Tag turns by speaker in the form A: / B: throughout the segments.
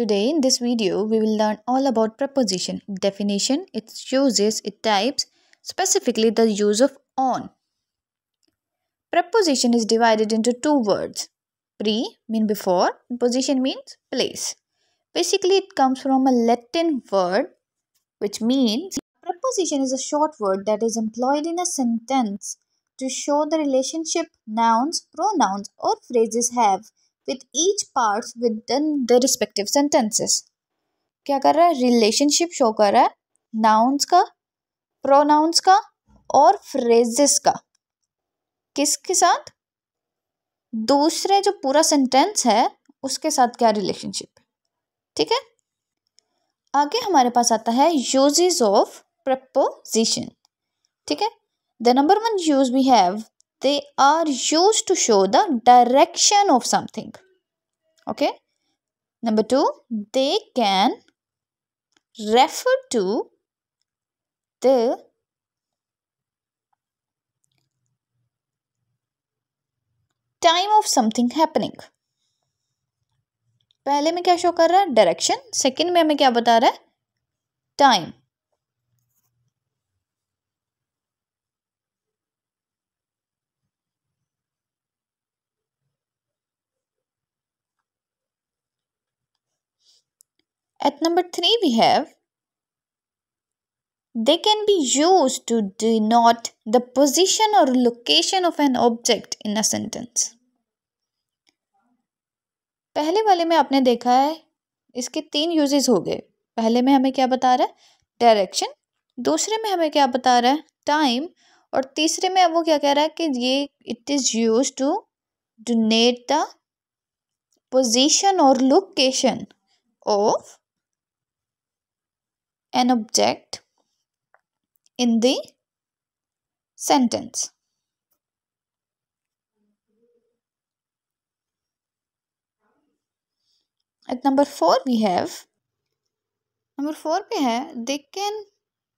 A: Today in this video, we will learn all about preposition, definition, its uses, its types, specifically the use of on. Preposition is divided into two words. Pre mean before, position means place. Basically, it comes from a Latin word which means preposition is a short word that is employed in a sentence to show the relationship nouns, pronouns or phrases have with each parts within the respective sentences क्या कर रहा है relationship show कर रहा है nouns का pronounce का और फ्रेजेस का किसके साथ दूसरे जो पूरा सेंटेंस है उसके साथ क्या रिलेशनशिप ठीक है आगे हमारे पास आता है यूजेज ऑफ प्रपोजिशन ठीक है the number one use we have they are used to show the direction of something okay number 2 they can refer to the time of something happening पहले में क्या शो कर रहा है डायरेक्शन सेकंड में हमें क्या बता रहा है time At number three, we have they can be used to denote the position or location of an object in a sentence. पहले वाले में आपने देखा है इसके तीन यूजेस हो गए पहले में हमें क्या बता रहा है डायरेक्शन दूसरे में हमें क्या बता रहा है टाइम और तीसरे में अब वो क्या कह रहा है कि ये it is use to donate the position और location of an object in the sentence. At number four we have number four पे है they can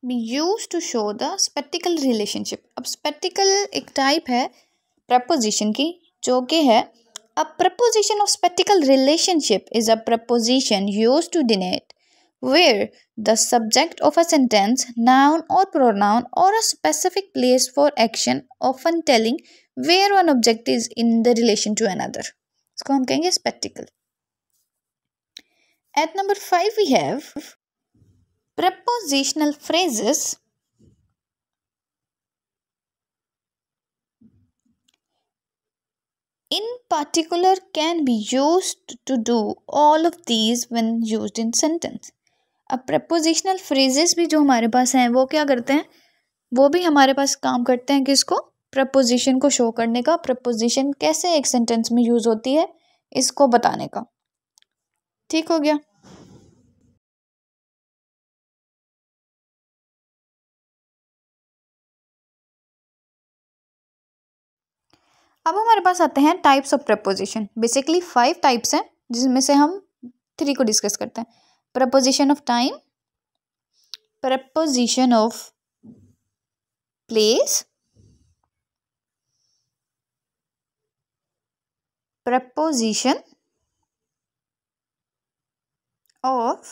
A: be use to show the spatial relationship अब स्पेटिकल एक type है preposition की जो कि है a preposition of spatial relationship is a preposition use to denote where the subject of a sentence, noun or pronoun or a specific place for action often telling where one object is in the relation to another. इसको हम कहेंगे spectacle. At number five we have prepositional phrases in particular can be used to do all of these when used in sentence. अब prepositional phrases भी जो हमारे पास हैं वो क्या करते हैं वो भी हमारे पास काम करते हैं किसको प्रपोजिशन को शो करने का प्रपोजिशन कैसे एक सेंटेंस में यूज़ होती है इसको बताने का ठीक हो गया अब हमारे पास आते हैं types of preposition basically five types हैं जिसमें से हम थ्री को डिस्कस करते हैं preposition of time preposition of place preposition of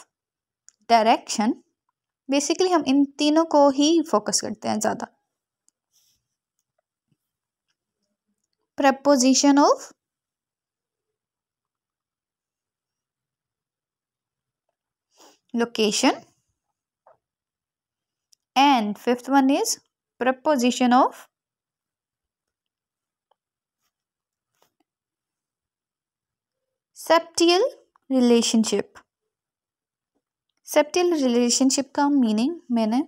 A: direction basically हम इन तीनों को ही फोकस करते हैं ज़्यादा preposition of location and fifth one is preposition of septial relationship spatial relationship का मीनिंग मैंने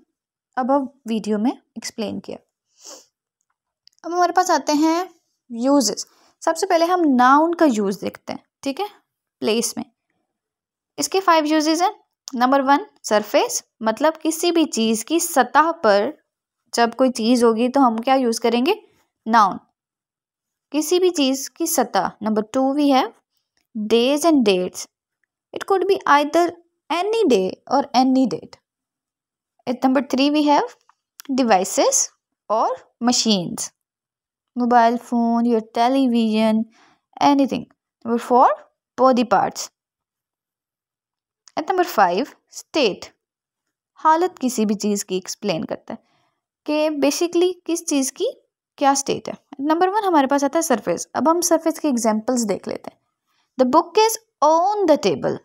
A: अब अब वीडियो में एक्सप्लेन किया अब हमारे पास आते हैं यूजेस सबसे पहले हम नाउन का यूज़ देखते हैं ठीक है प्लेस में इसके फाइव यूजेस हैं नंबर वन सरफेस मतलब किसी भी चीज़ की सतह पर जब कोई चीज़ होगी तो हम क्या यूज़ करेंगे नाउन किसी भी चीज़ की सतह number two we have days and dates it could be either any day और any date number three we have devices और machines mobile phone your television anything number four body parts at number five state हालत किसी भी चीज़ की explain करता है कि बेसिकली किस चीज़ की क्या स्टेट है नंबर वन हमारे पास आता है सरफेस अब हम सरफेस के एग्जाम्पल्स देख लेते हैं the book is on the table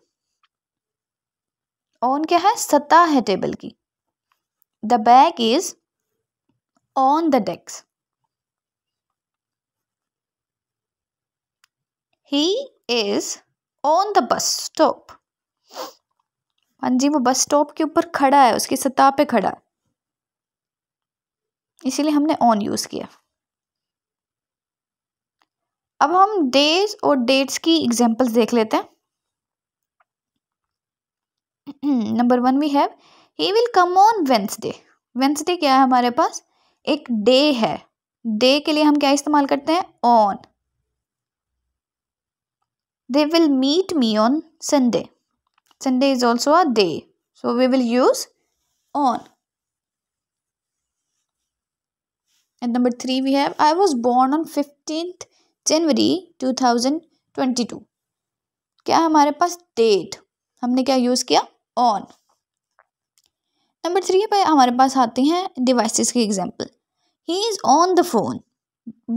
A: on क्या है सतह है टेबल की the bag is on the desk he is on the bus stop हाँ जी वो बस स्टॉप के ऊपर खड़ा है उसकी सतह पे खड़ा है इसीलिए हमने ऑन यूज़ किया अब हम डेज और डेट्स की एग्जांपल्स देख लेते हैं number one we have he will come on Wednesday Wednesday क्या है हमारे पास एक डे है डे के लिए हम क्या इस्तेमाल करते हैं on they will meet me on Sunday Sunday is also a day. So we will use on. And number three we have I was born on 15th January 2022. क्या हमारे पास डेट हमने क्या यूज़ किया ऑन नंबर थ्री पे हमारे पास आते हैं डिवाइसेस की example he is on the phone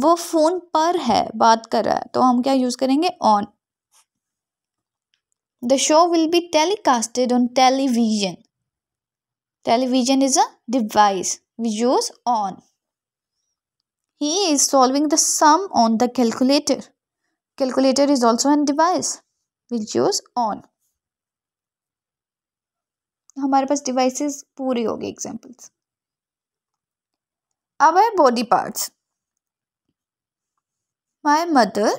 A: वो फ़ोन पर है बात कर रहा है तो हम क्या यूज़ करेंगे on The show will be telecasted on television. Television is a device we use on. He is solving the sum on the calculator. Calculator is also a device we use on. हमारे पास devices पूरी हो गई examples. अब है body parts. My mother.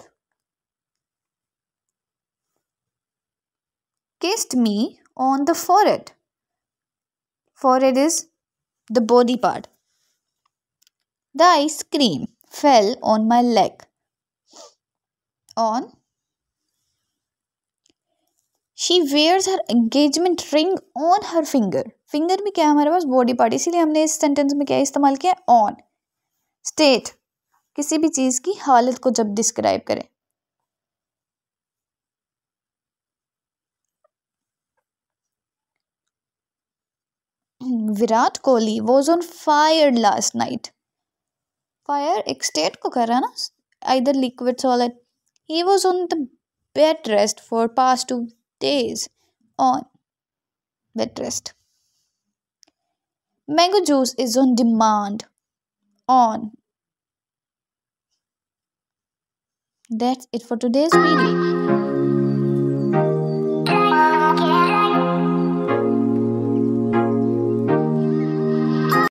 A: kissed me on the forehead. Forehead is the body part. The ice cream fell on my leg. On. She wears her engagement ring on her finger finger में क्या है हमारे पास body part इसीलिए हमने इस sentence में क्या इस्तेमाल किया ऑन स्टेट किसी भी चीज़ की हालत को जब डिस्क्राइब करें Virat Kohli was on fire last night fire एक स्टेट को कर रहा ना either liquid solid he was on the bed rest for past two days on bed rest. Mango juice is on demand on. That's it for today's video.